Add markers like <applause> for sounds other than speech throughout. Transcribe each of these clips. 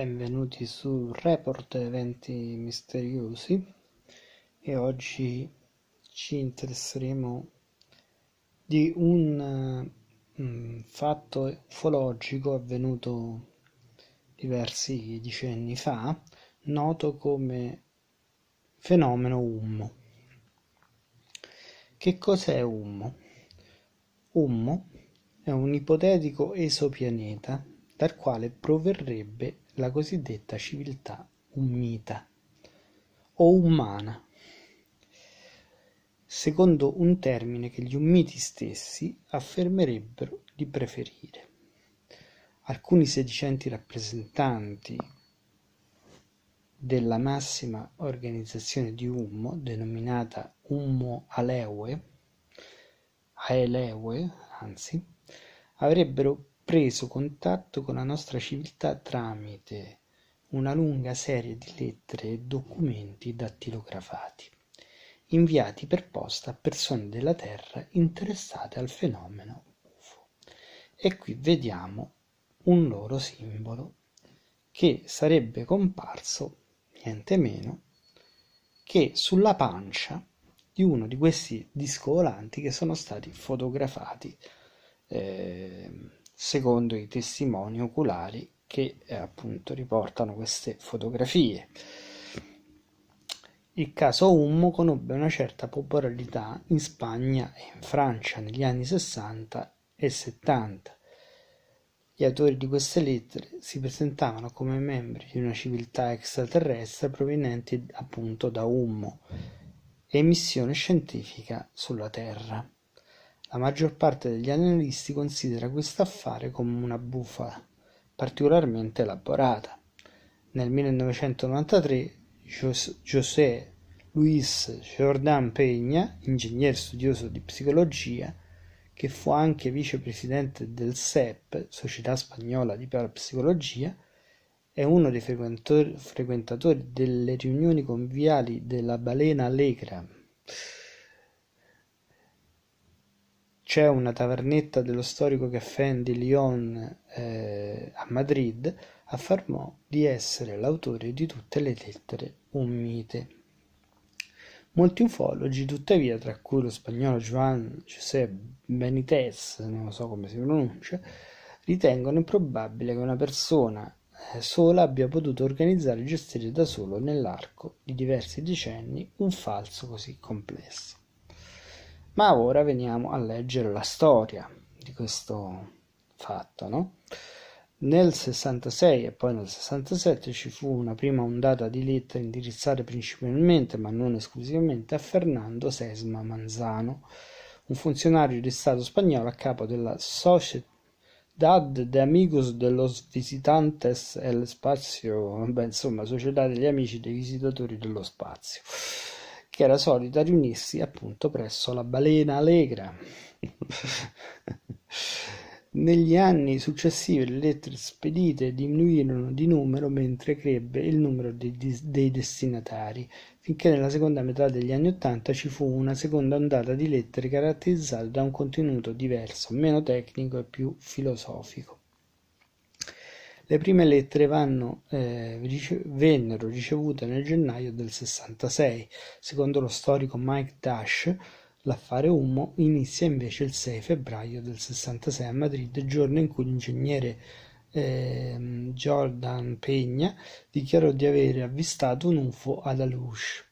Benvenuti su Report Eventi Misteriosi e oggi ci interesseremo di un um, fatto ufologico avvenuto diversi decenni fa, noto come fenomeno Ummo. Che cos'è Ummo? Ummo è un ipotetico esopianeta dal quale proverrebbe la cosiddetta civiltà ummita o umana, secondo un termine che gli ummiti stessi affermerebbero di preferire. Alcuni sedicenti rappresentanti della massima organizzazione di Ummo, denominata Ummo Alewe, Aelewe, anzi, avrebbero preso contatto con la nostra civiltà tramite una lunga serie di lettere e documenti dattilografati, inviati per posta a persone della Terra interessate al fenomeno UFO. E qui vediamo un loro simbolo che sarebbe comparso niente meno che sulla pancia di uno di questi disco volanti che sono stati fotografati eh, secondo i testimoni oculari che eh, appunto riportano queste fotografie. Il caso Hummo conobbe una certa popolarità in Spagna e in Francia negli anni 60 e 70. Gli autori di queste lettere si presentavano come membri di una civiltà extraterrestre proveniente appunto da Hummo, e missione scientifica sulla Terra. La maggior parte degli analisti considera questo affare come una bufala particolarmente elaborata. Nel 1993 José Luis Jordán Peña, ingegnere studioso di psicologia, che fu anche vicepresidente del SEP, Società Spagnola di Parapsicologia, è uno dei frequentatori delle riunioni conviali della Balena Alegra c'è una tavernetta dello storico caffè di Lyon eh, a Madrid, affermò di essere l'autore di tutte le lettere ummite. Molti ufologi, tuttavia, tra cui lo spagnolo Juan José Benitez, non so come si pronuncia, ritengono improbabile che una persona eh, sola abbia potuto organizzare e gestire da solo nell'arco di diversi decenni un falso così complesso. Ma ora veniamo a leggere la storia di questo fatto, no? Nel 66 e poi nel 67 ci fu una prima ondata di lettere indirizzate principalmente, ma non esclusivamente, a Fernando Sesma Manzano, un funzionario di Stato spagnolo a capo della Sociedad de Amigos de los Visitantes el Espacio, beh, insomma, Società degli Amici dei Visitatori dello Spazio che era solita riunirsi appunto presso la Balena Allegra. <laughs> Negli anni successivi le lettere spedite diminuirono di numero mentre crebbe il numero dei, dei destinatari, finché nella seconda metà degli anni Ottanta ci fu una seconda ondata di lettere caratterizzata da un contenuto diverso, meno tecnico e più filosofico. Le prime lettere vanno, eh, rice- vennero ricevute nel gennaio del 66. Secondo lo storico Mike Dash, l'affare Ummo inizia invece il 6 febbraio del 66 a Madrid, giorno in cui l'ingegnere eh, Jordan Pegna dichiarò di aver avvistato un UFO ad Alush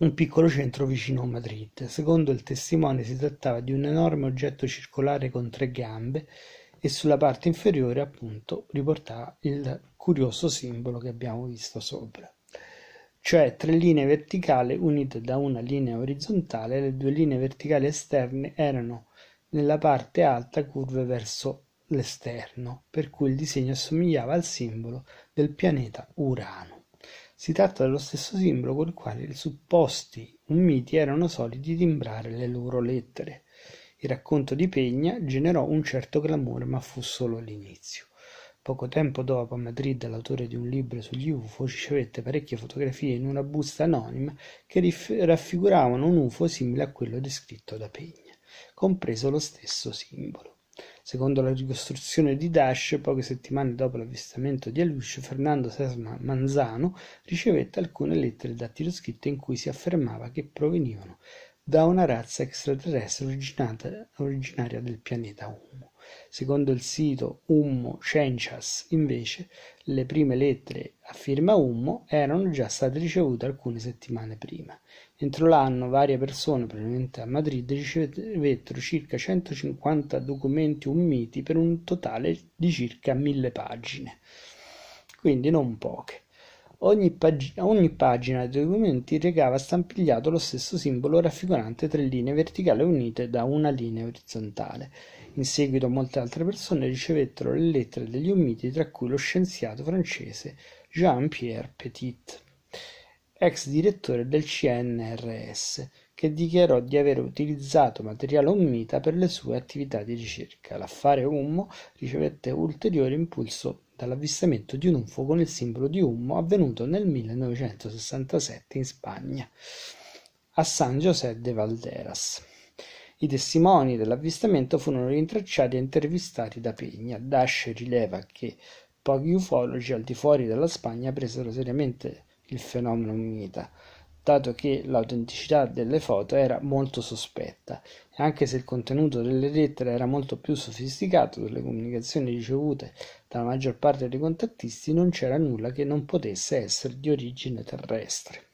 un piccolo centro vicino a Madrid. Secondo il testimone si trattava di un enorme oggetto circolare con tre gambe e sulla parte inferiore appunto riportava il curioso simbolo che abbiamo visto sopra cioè tre linee verticali unite da una linea orizzontale, le due linee verticali esterne erano nella parte alta curve verso l'esterno, per cui il disegno assomigliava al simbolo del pianeta Urano. Si tratta dello stesso simbolo con il quale i supposti ummiti erano soliti timbrare le loro lettere. Il racconto di Pegna generò un certo clamore ma fu solo l'inizio. Poco tempo dopo a Madrid l'autore di un libro sugli UFO ricevette parecchie fotografie in una busta anonima che rif- raffiguravano un UFO simile a quello descritto da Pegna, compreso lo stesso simbolo. Secondo la ricostruzione di Dash, poche settimane dopo l'avvistamento di Alush, Fernando Sesma Manzano ricevette alcune lettere da dattiloscritte in cui si affermava che provenivano da una razza extraterrestre originaria del pianeta Ummo. Secondo il sito Ummo Cencias, invece, le prime lettere a firma Ummo erano già state ricevute alcune settimane prima. Entro l'anno varie persone, probabilmente a Madrid, ricevettero circa 150 documenti ummiti per un totale di circa 1000 pagine. Quindi non poche. Ogni, pag- ogni pagina dei documenti recava stampigliato lo stesso simbolo raffigurante tre linee verticali unite da una linea orizzontale. In seguito molte altre persone ricevettero le lettere degli ommiti, tra cui lo scienziato francese Jean-Pierre Petit, ex direttore del CNRS, che dichiarò di aver utilizzato materiale ommita per le sue attività di ricerca. L'affare Ummo ricevette ulteriore impulso l'avvistamento di un UFO con il simbolo di Ummo avvenuto nel 1967 in Spagna, a San José de Valderas. I testimoni dell'avvistamento furono rintracciati e intervistati da Pegna. Dash rileva che pochi ufologi al di fuori della Spagna presero seriamente il fenomeno UNITA, dato che l'autenticità delle foto era molto sospetta, e anche se il contenuto delle lettere era molto più sofisticato delle comunicazioni ricevute dalla maggior parte dei contattisti non c'era nulla che non potesse essere di origine terrestre.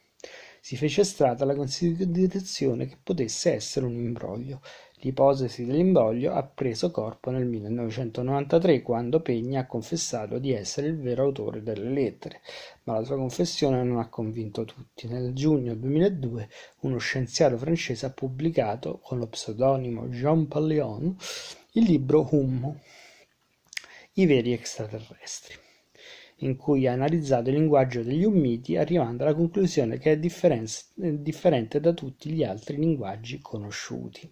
Si fece strada la considerazione che potesse essere un imbroglio. L'ipotesi dell'imbroglio ha preso corpo nel 1993 quando Pegna ha confessato di essere il vero autore delle lettere, ma la sua confessione non ha convinto tutti. Nel giugno 2002 uno scienziato francese ha pubblicato, con lo pseudonimo Jean Pallion, il libro Hum, i veri extraterrestri, in cui ha analizzato il linguaggio degli ummiti arrivando alla conclusione che è eh, differente da tutti gli altri linguaggi conosciuti.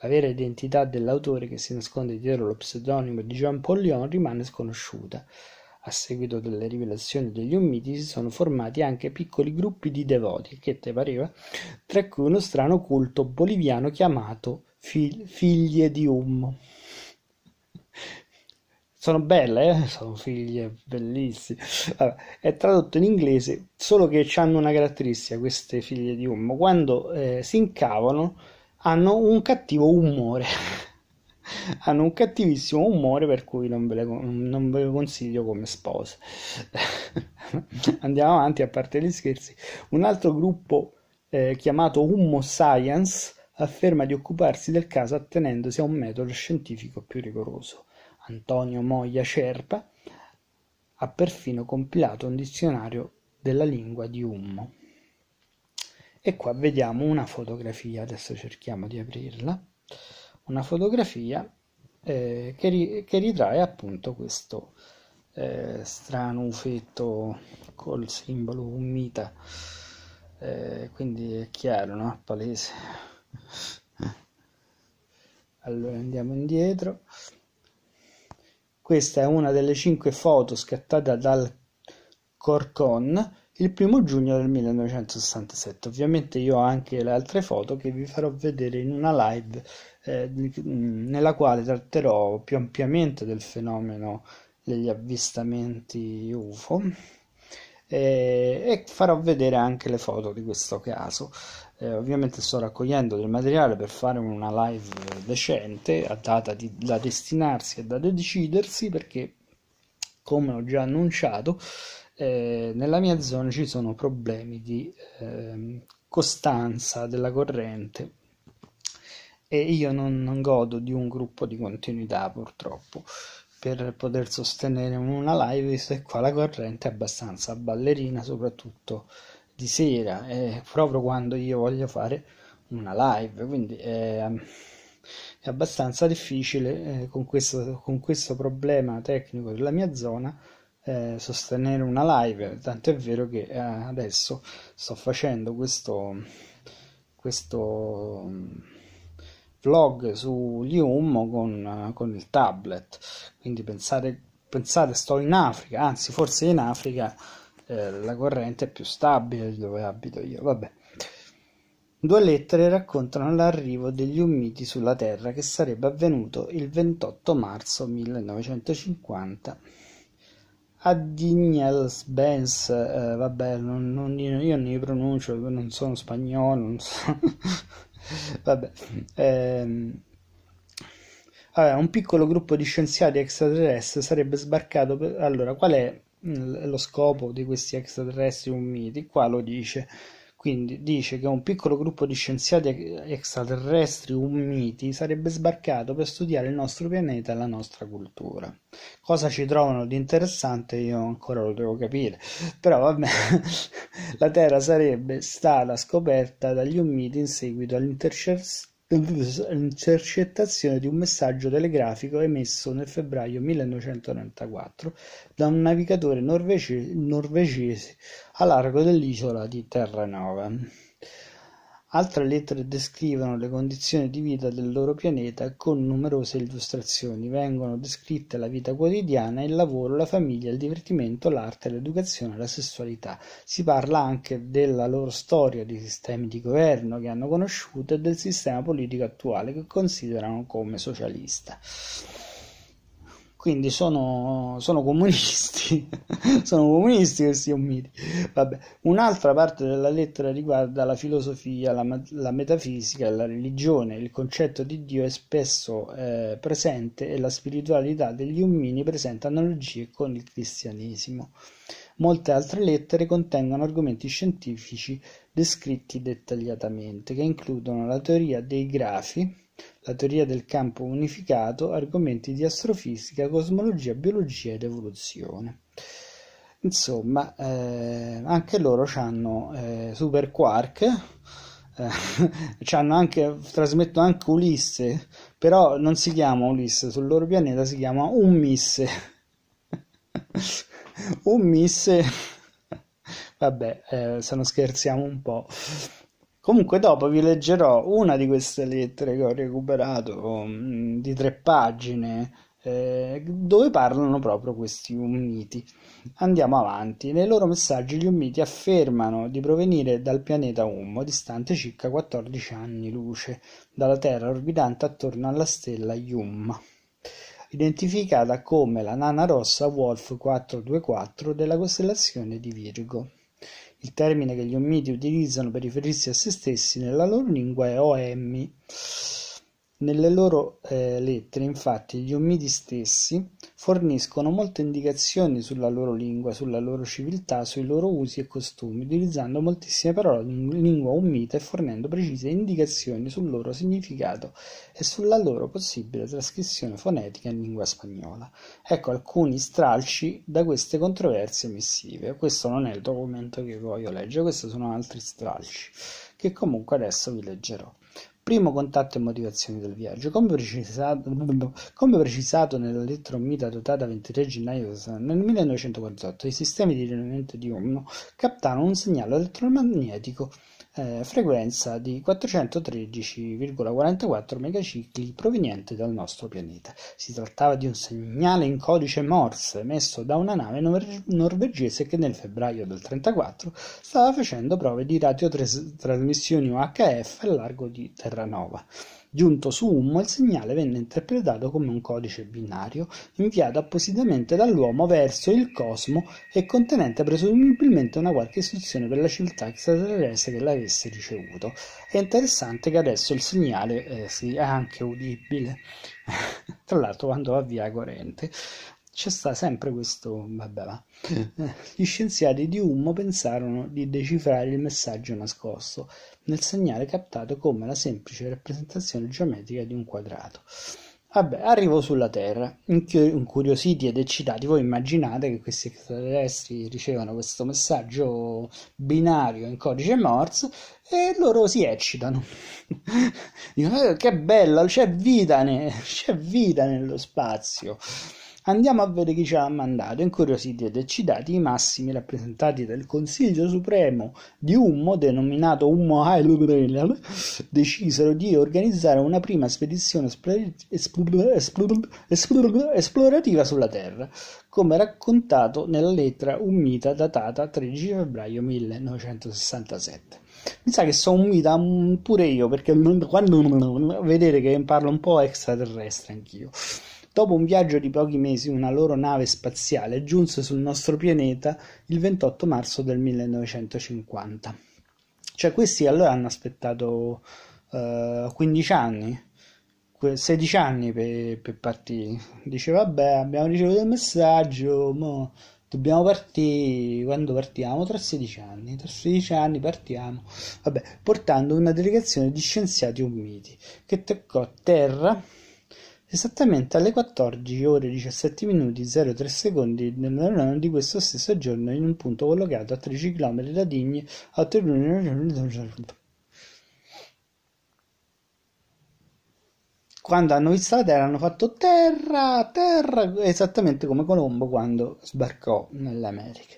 La vera identità dell'autore che si nasconde dietro lo pseudonimo di Jean Paul Lyon rimane sconosciuta. A seguito delle rivelazioni degli ummiti si sono formati anche piccoli gruppi di devoti, che te pareva? Tra cui uno strano culto boliviano chiamato fil- Figlie di Um. Sono belle, eh? <laughs> sono figlie bellissime. Vabbè, è tradotto in inglese, solo che hanno una caratteristica queste figlie di Ummo. Quando eh, si incavano hanno un cattivo umore. <laughs> hanno un cattivissimo umore per cui non ve, le, non ve le consiglio come spose. <laughs> Andiamo avanti, a parte gli scherzi. Un altro gruppo eh, chiamato Hummo Science afferma di occuparsi del caso attenendosi a un metodo scientifico più rigoroso. Antonio Moglia Cerpa, ha perfino compilato un dizionario della lingua di Ummo. E qua vediamo una fotografia, adesso cerchiamo di aprirla, una fotografia eh, che, ri- che, ritrae appunto questo eh, strano ufetto col simbolo umita, eh, quindi è chiaro, no? Palese. Allora andiamo indietro. Questa è una delle cinque foto scattate dal Corcon il primo giugno del 1967. Ovviamente io ho anche le altre foto che vi farò vedere in una live eh, nella quale tratterò più ampiamente del fenomeno degli avvistamenti UFO eh, e farò vedere anche le foto di questo caso. Eh, ovviamente sto raccogliendo del materiale per fare una live decente, a data di, da destinarsi e da decidersi, perché come ho già annunciato, eh, nella mia zona ci sono problemi di eh, costanza della corrente e io non, non godo di un gruppo di continuità purtroppo per poter sostenere una live visto che qua la corrente è abbastanza ballerina soprattutto di sera eh, proprio quando io voglio fare una live quindi eh, è abbastanza difficile eh, con, questo, con questo problema tecnico della mia zona eh, sostenere una live tanto è vero che eh, adesso sto facendo questo questo vlog sugli Ummo con, con il tablet. Quindi pensate, pensate, sto in Africa, anzi forse in Africa eh, la corrente è più stabile di dove abito io. Vabbè. Due lettere raccontano l'arrivo degli Ummiti sulla Terra che sarebbe avvenuto il 28 marzo 1950 a Dignels Benz, eh, vabbè, non, non, io, io ne pronuncio, non sono spagnolo, non so. <laughs> <laughs> Vabbè. Ehm... Allora, un piccolo gruppo di scienziati extraterrestri sarebbe sbarcato per... Allora, qual è mm, lo scopo di questi extraterrestri ummiti? Qua lo dice. Quindi dice che un piccolo gruppo di scienziati extraterrestri umiti sarebbe sbarcato per studiare il nostro pianeta e la nostra cultura. Cosa ci trovano di interessante io ancora lo devo capire, però vabbè, <laughs> la Terra sarebbe stata scoperta dagli umiti in seguito all'intercessione dovuto all'intercettazione di un messaggio telegrafico emesso nel febbraio millenovecentonovantaquattro da un navigatore norvegese a largo dell'isola di Terranova. Altre lettere descrivono le condizioni di vita del loro pianeta con numerose illustrazioni, vengono descritte la vita quotidiana, il lavoro, la famiglia, il divertimento, l'arte, l'educazione, la sessualità. Si parla anche della loro storia, dei sistemi di governo che hanno conosciuto e del sistema politico attuale che considerano come socialista quindi sono, sono comunisti, <laughs> sono comunisti questi omidi. Vabbè. Un'altra parte della lettera riguarda la filosofia, la, la, metafisica, la religione, il concetto di Dio è spesso eh, presente e la spiritualità degli uomini presenta analogie con il cristianesimo. Molte altre lettere contengono argomenti scientifici descritti dettagliatamente, che includono la teoria dei grafi, la teoria del campo unificato, argomenti di astrofisica, cosmologia, biologia ed evoluzione. Insomma, eh, anche loro hanno eh, super quark, eh, <laughs> anche, trasmettono anche Ulisse, però non si chiama Ulisse sul loro pianeta, si chiama Ummisse. Ummisse, <laughs> <laughs> vabbè, eh, se non scherziamo un po'. Comunque dopo vi leggerò una di queste lettere che ho recuperato mm, di tre pagine eh, dove parlano proprio questi ummiti. Andiamo avanti. Nei loro messaggi gli ummiti affermano di provenire dal pianeta Ummo, distante circa 14 anni luce dalla Terra orbitante attorno alla stella Yum identificata come la nana rossa Wolf 424 della costellazione di Virgo. Il termine che gli ommidi utilizzano per riferirsi a se stessi nella loro lingua è oemmi. Nelle loro eh, lettere, infatti, gli ommidi stessi forniscono molte indicazioni sulla loro lingua, sulla loro civiltà, sui loro usi e costumi, utilizzando moltissime parole in lingua umita e fornendo precise indicazioni sul loro significato e sulla loro possibile trascrizione fonetica in lingua spagnola. Ecco alcuni stralci da queste controversie missive. Questo non è il documento che voglio leggere, questi sono altri stralci che comunque adesso vi leggerò. Primo contatto e motivazione del viaggio. Come precisato, <laughs> come precisato nella lettera omnita datata 23 gennaio del 1948, i sistemi di rilevamento di Omno captarono un segnale elettromagnetico eh, frequenza di 413,44 megacicli proveniente dal nostro pianeta. Si trattava di un segnale in codice Morse emesso da una nave nor- norvegese che nel febbraio del 1934 stava facendo prove di radiotrasmissioni UHF al largo di Terranova. Giunto su Ummo il segnale venne interpretato come un codice binario inviato appositamente dall'uomo verso il cosmo e contenente presumibilmente una qualche istruzione per la civiltà extraterrestre che l'avesse ricevuto. È interessante che adesso il segnale eh, sia anche udibile. <laughs> Tra l'altro quando va via corrente c'è sta sempre questo vabbè va. Eh, gli scienziati di Ummo pensarono di decifrare il messaggio nascosto nel segnale captato come la semplice rappresentazione geometrica di un quadrato vabbè arrivo sulla terra incuriositi ed eccitati voi immaginate che questi extraterrestri ricevano questo messaggio binario in codice Morse e loro si eccitano. <laughs> Dicono, eh, che bello, c'è vita, ne- c'è vita nello spazio. Andiamo a vedere chi ci ha mandato. incuriositi ci date i massimi rappresentanti del Consiglio Supremo di Ummo, denominato Ummo Hailurel, decisero di organizzare una prima spedizione esplorativa sulla Terra, come raccontato nella lettera Ummita datata 13 febbraio 1967. Mi sa che sono un mm, pure io, perché quando vedete che parlo un po' extraterrestre anch'io. Dopo un viaggio di pochi mesi una loro nave spaziale giunse sul nostro pianeta il 28 marzo del 1950. Cioè questi allora hanno aspettato uh, eh, 15 anni, 16 anni per, per, partire. Dice vabbè abbiamo ricevuto il messaggio, mo dobbiamo partire, quando partiamo? Tra 16 anni, tra 16 anni partiamo, vabbè, portando una delegazione di scienziati umiti che toccò terra Esattamente alle quattordici ore diciassette minuti zero tre secondi dell'alunno di questo stesso giorno, in un punto collocato a 13 km da Digni, a Quando hanno visto la terra hanno fatto terra, terra, esattamente come Colombo quando sbarcò nell'America.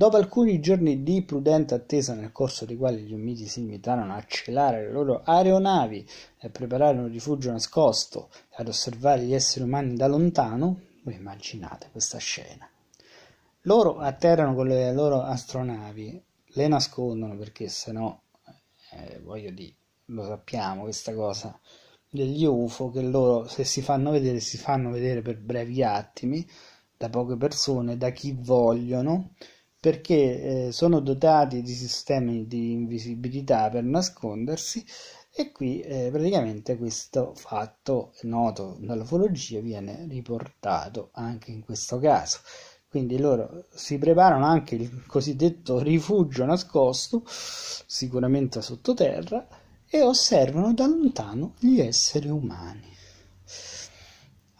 Dopo alcuni giorni di prudente attesa nel corso dei quali gli omiti si limitarono a celare le loro aeronavi e a preparare un rifugio nascosto e ad osservare gli esseri umani da lontano, voi immaginate questa scena. Loro atterrano con le loro astronavi, le nascondono perché sennò, eh, voglio dire, lo sappiamo questa cosa degli UFO che loro se si fanno vedere si fanno vedere per brevi attimi da poche persone, da chi vogliono perché eh, sono dotati di sistemi di invisibilità per nascondersi e qui eh, praticamente questo fatto noto dall'ufologia viene riportato anche in questo caso. Quindi loro si preparano anche il cosiddetto rifugio nascosto, sicuramente sottoterra, e osservano da lontano gli esseri umani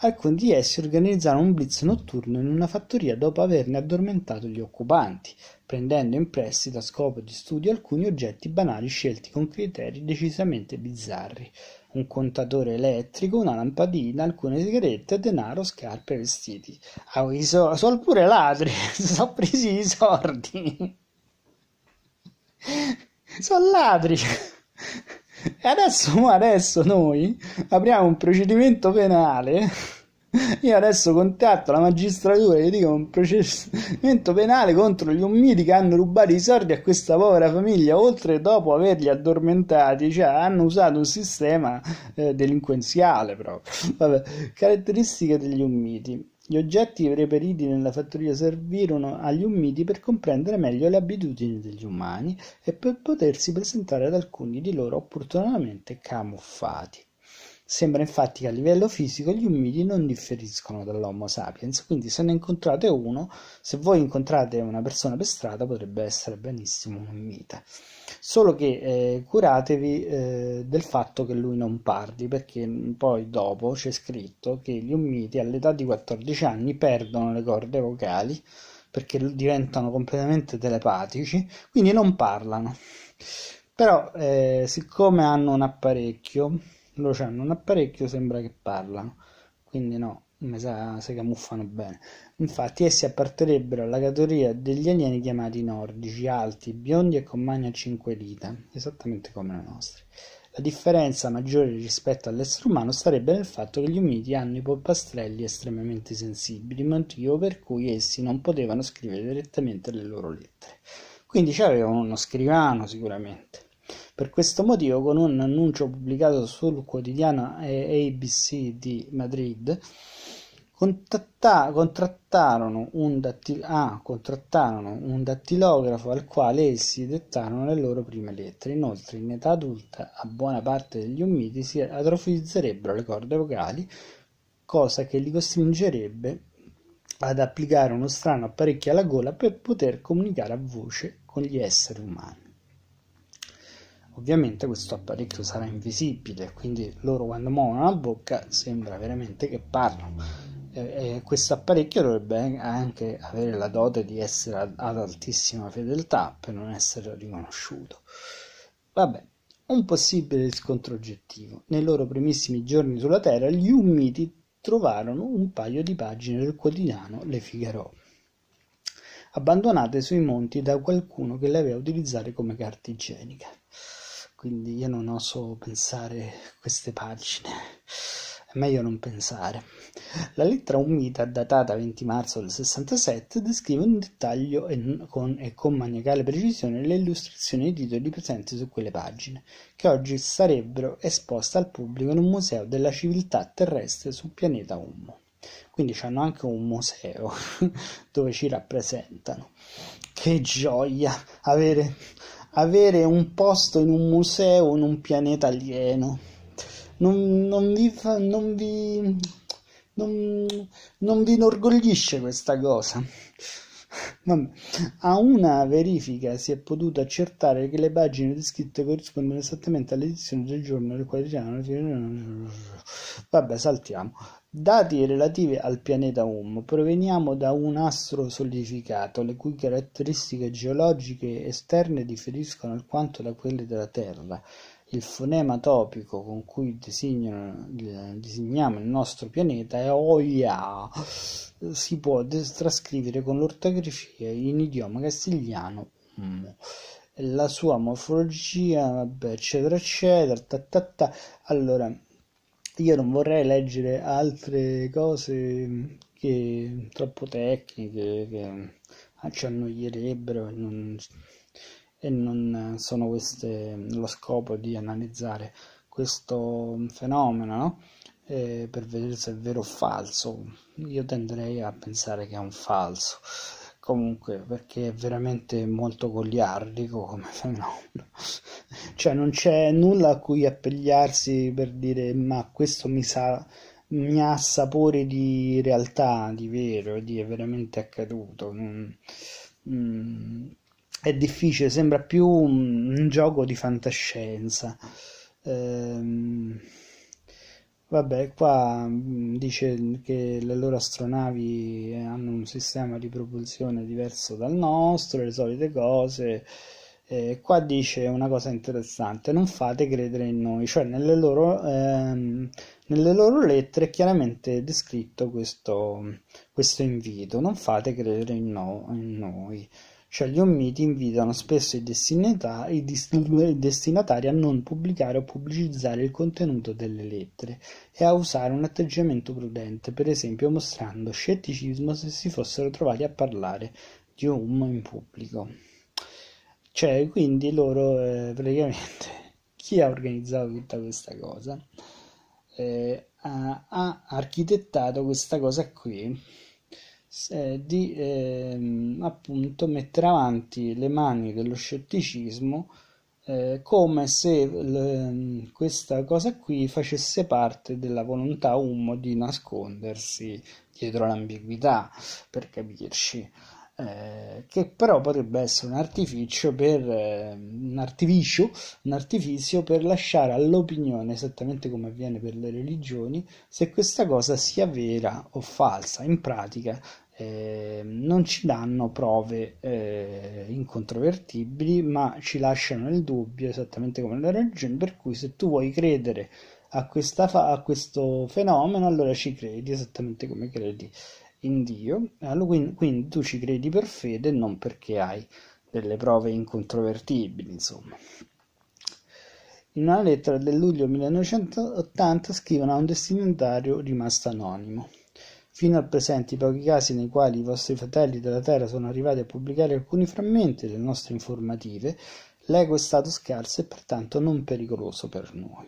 alcuni di essi organizzarono un blitz notturno in una fattoria dopo averne addormentato gli occupanti, prendendo in prestito a scopo di studio alcuni oggetti banali scelti con criteri decisamente bizzarri. Un contatore elettrico, una lampadina, alcune sigarette, denaro, scarpe e vestiti. Ah, i so- sono pure ladri, <laughs> sono presi i sordi. <laughs> Sono ladri. <laughs> E adesso, adesso noi apriamo un procedimento penale. Io adesso contatto la magistratura e gli dico un procedimento penale contro gli ummidi che hanno rubato i soldi a questa povera famiglia, oltre dopo averli addormentati, cioè hanno usato un sistema eh, delinquenziale proprio. Vabbè, caratteristiche degli ummidi. Gli oggetti reperiti nella fattoria servirono agli ummiti per comprendere meglio le abitudini degli umani e per potersi presentare ad alcuni di loro opportunamente camuffati. Sembra infatti che a livello fisico gli uomini non differiscono dall'Homo sapiens, quindi se ne incontrate uno, se voi incontrate una persona per strada potrebbe essere benissimo un ummite. Solo che eh, curatevi eh, del fatto che lui non parli, perché poi dopo c'è scritto che gli ummiti all'età di 14 anni perdono le corde vocali perché diventano completamente telepatici, quindi non parlano. Però eh, siccome hanno un apparecchio loro hanno un apparecchio, sembra che parlano, quindi no, mi sa se camuffano bene. Infatti essi apparterebbero alla categoria degli alieni chiamati nordici, alti, biondi e con mani a cinque dita, esattamente come le nostre. La differenza maggiore rispetto all'essere umano starebbe nel fatto che gli umidi hanno i polpastrelli estremamente sensibili, motivo per cui essi non potevano scrivere direttamente le loro lettere. Quindi c'avevano uno scrivano sicuramente. Per questo motivo, con un annuncio pubblicato sul quotidiano ABC di Madrid, contrattarono un, datti- ah, contrattarono un dattilografo al quale essi dettarono le loro prime lettere. Inoltre, in età adulta, a buona parte degli ummiti si atrofizzerebbero le corde vocali, cosa che li costringerebbe ad applicare uno strano apparecchio alla gola per poter comunicare a voce con gli esseri umani. Ovviamente questo apparecchio sarà invisibile, quindi loro quando muovono la bocca sembra veramente che parlano. Eh, questo apparecchio dovrebbe anche avere la dote di essere ad, ad altissima fedeltà per non essere riconosciuto. Vabbè, un possibile riscontro oggettivo. Nei loro primissimi giorni sulla Terra, gli Ummiti trovarono un paio di pagine del quotidiano Le Figaro, abbandonate sui monti da qualcuno che le aveva utilizzate come carta igienica quindi io non oso pensare queste pagine, è meglio non pensare. La lettera umida, datata 20 marzo del 67, descrive in dettaglio e con, e con maniacale precisione le illustrazioni e i titoli presenti su quelle pagine, che oggi sarebbero esposte al pubblico in un museo della civiltà terrestre sul pianeta Ummo. Quindi hanno anche un museo <laughs> dove ci rappresentano. Che gioia avere avere un posto in un museo in un pianeta alieno. Non, non vi fa, non vi. Non, non vi inorgoglisce questa cosa. Vabbè. A una verifica si è potuto accertare che le pagine descritte corrispondono esattamente all'edizione del giorno del quotidiano. Vabbè, saltiamo. Dati relativi al pianeta Umm proveniamo da un astro solidificato, le cui caratteristiche geologiche esterne differiscono alquanto da quelle della Terra. Il fonema topico con cui disegniamo il nostro pianeta è OIA. Si può trascrivere con l'ortografia in idioma castigliano mm. La sua morfologia, eccetera, eccetera. Ta, ta, ta. Allora, io non vorrei leggere altre cose mm, che troppo tecniche che mm, ci annoierebbero e non, e non eh, sono queste mm, lo scopo di analizzare questo fenomeno no? eh, per vedere se è vero o falso io tenderei a pensare che è un falso comunque perché è veramente molto goliardico come <laughs> fenomeno cioè non c'è nulla a cui appigliarsi per dire ma questo mi sa mi ha sapore di realtà di vero di è veramente accaduto mm, mm. è difficile sembra più un, un gioco di fantascienza ehm Vabbè, qua mm, dice che le loro astronavi eh, hanno un sistema di propulsione diverso dal nostro, le solite cose. Eh, qua dice una cosa interessante, non fate credere in noi, cioè nelle loro, ehm, nelle loro lettere è chiaramente descritto questo, questo invito, non fate credere in, no, in noi cioè gli ommiti invitano spesso i destinatari a non pubblicare o pubblicizzare il contenuto delle lettere e a usare un atteggiamento prudente, per esempio mostrando scetticismo se si fossero trovati a parlare di um in pubblico. Cioè, quindi loro eh, praticamente <laughs> chi ha organizzato tutta questa cosa eh, ha, ha architettato questa cosa qui di eh, appunto mettere avanti le mani dello scetticismo eh, come se l, questa cosa qui facesse parte della volontà umo di nascondersi dietro l'ambiguità, per capirci. Eh, che però potrebbe essere un artificio per eh, un, artificio, un artificio per lasciare all'opinione, esattamente come avviene per le religioni, se questa cosa sia vera o falsa. In pratica eh, non ci danno prove eh, incontrovertibili, ma ci lasciano nel dubbio, esattamente come le religioni per cui se tu vuoi credere a, fa- a questo fenomeno, allora ci credi esattamente come credi in Dio, quindi tu ci credi per fede, non perché hai delle prove incontrovertibili, insomma. In una lettera del luglio 1980 scrivono a un destinatario rimasto anonimo. Fino al presente i pochi casi nei quali i vostri fratelli della Terra sono arrivati a pubblicare alcuni frammenti delle nostre informative, l'ego è stato scarso e pertanto non pericoloso per noi.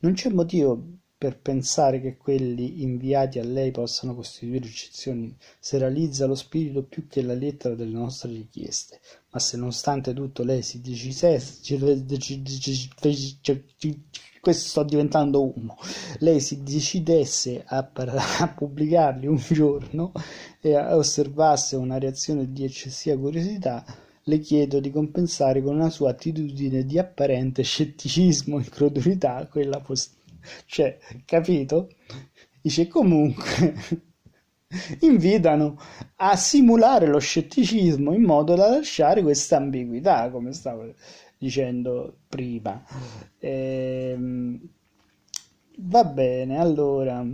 Non c'è motivo per pensare che quelli inviati a lei possano costituire eccezioni, se realizza lo spirito più che la lettera delle nostre richieste. Ma se nonostante tutto lei si decidesse, questo sto diventando uno, lei si decidesse a, a pubblicarli un giorno e osservasse una reazione di eccessiva curiosità, le chiedo di compensare con una sua attitudine di apparente scetticismo e incredulità quella positiva cioè, capito? Dice comunque <laughs> invitano a simulare lo scetticismo in modo da lasciare questa ambiguità, come stavo dicendo prima. E, ehm, va bene, allora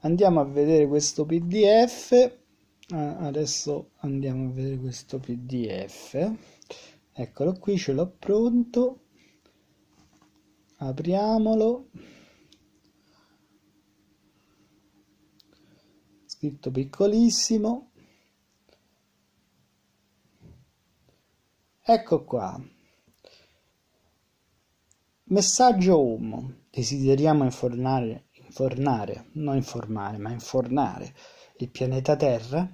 andiamo a vedere questo PDF. Ah, adesso andiamo a vedere questo PDF. Eccolo qui, ce l'ho pronto. Apriamolo. scritto piccolissimo ecco qua messaggio 1 desideriamo infornare infornare non informare ma infornare il pianeta terra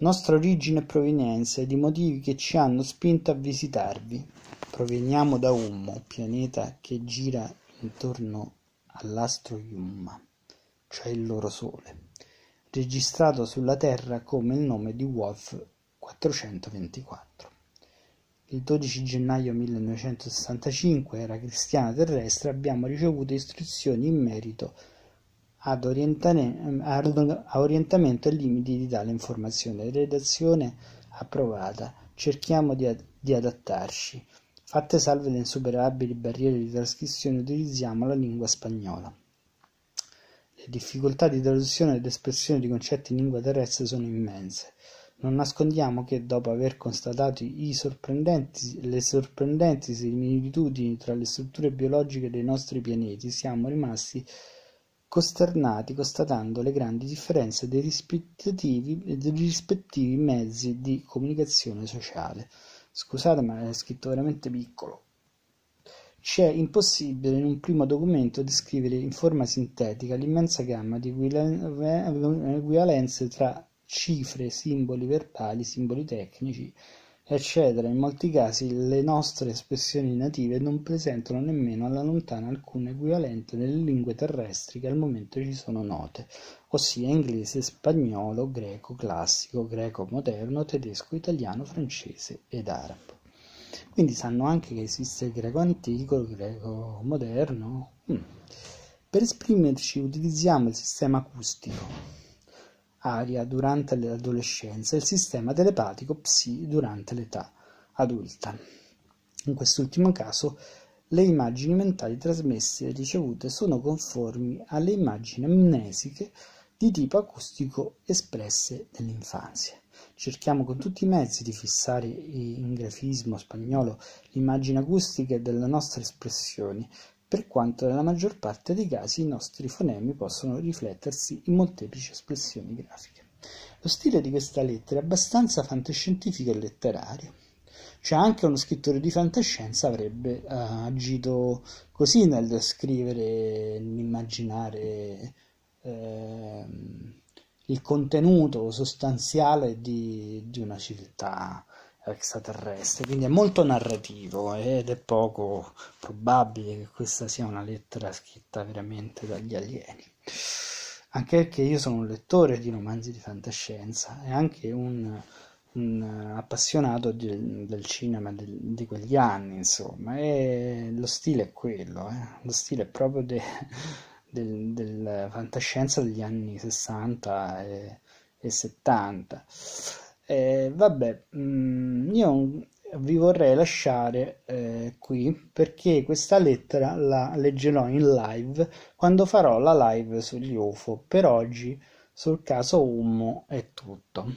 nostra origine e provenienza e i motivi che ci hanno spinto a visitarvi proveniamo da Ummo pianeta che gira intorno all'astro Yumma cioè il loro Sole, registrato sulla Terra come il nome di Wolf 424. Il 12 gennaio 1965, era cristiana terrestre, abbiamo ricevuto istruzioni in merito ad, a orientamento e limiti di tale informazione. Redazione approvata. Cerchiamo di, ad- di adattarci. Fatte salve le insuperabili barriere di trascrizione, utilizziamo la lingua spagnola. Le difficoltà di traduzione ed espressione di concetti in lingua terrestre sono immense. Non nascondiamo che, dopo aver constatato sorprendenti, le sorprendenti similitudini tra le strutture biologiche dei nostri pianeti, siamo rimasti costernati constatando le grandi differenze dei rispettivi, dei rispettivi mezzi di comunicazione sociale. Scusate, ma è scritto veramente piccolo ci è impossibile in un primo documento descrivere in forma sintetica l'immensa gamma di equivalenze tra cifre, simboli verbali, simboli tecnici, eccetera. In molti casi le nostre espressioni native non presentano nemmeno alla lontana alcun equivalente nelle lingue terrestri che al momento ci sono note, ossia inglese, spagnolo, greco classico, greco moderno, tedesco, italiano, francese ed arabo. Quindi sanno anche che esiste il greco antico, il greco moderno. Mm. Per esprimerci utilizziamo il sistema acustico, aria durante l'adolescenza e il sistema telepatico psi durante l'età adulta. In quest'ultimo caso le immagini mentali trasmesse e ricevute sono conformi alle immagini amnesiche di tipo acustico espresse nell'infanzia. Cerchiamo con tutti i mezzi di fissare in grafismo spagnolo l'immagine acustica delle nostre espressioni, per quanto nella maggior parte dei casi i nostri fonemi possono riflettersi in molteplici espressioni grafiche. Lo stile di questa lettera è abbastanza fantascientifico e letterario. Cioè anche uno scrittore di fantascienza avrebbe uh, agito così nel descrivere, nell'immaginare eh, il contenuto sostanziale di, di una civiltà extraterrestre, quindi è molto narrativo eh, ed è poco probabile che questa sia una lettera scritta veramente dagli alieni. Anche perché io sono un lettore di romanzi di fantascienza e anche un, un appassionato di, del cinema di, di quegli anni, insomma, e lo stile è quello, eh? lo stile è proprio de, del, della fantascienza degli anni 60 e, e 70. Eh, vabbè, mm, io vi vorrei lasciare eh, qui perché questa lettera la leggerò in live quando farò la live sugli UFO. Per oggi sul caso Ummo è tutto.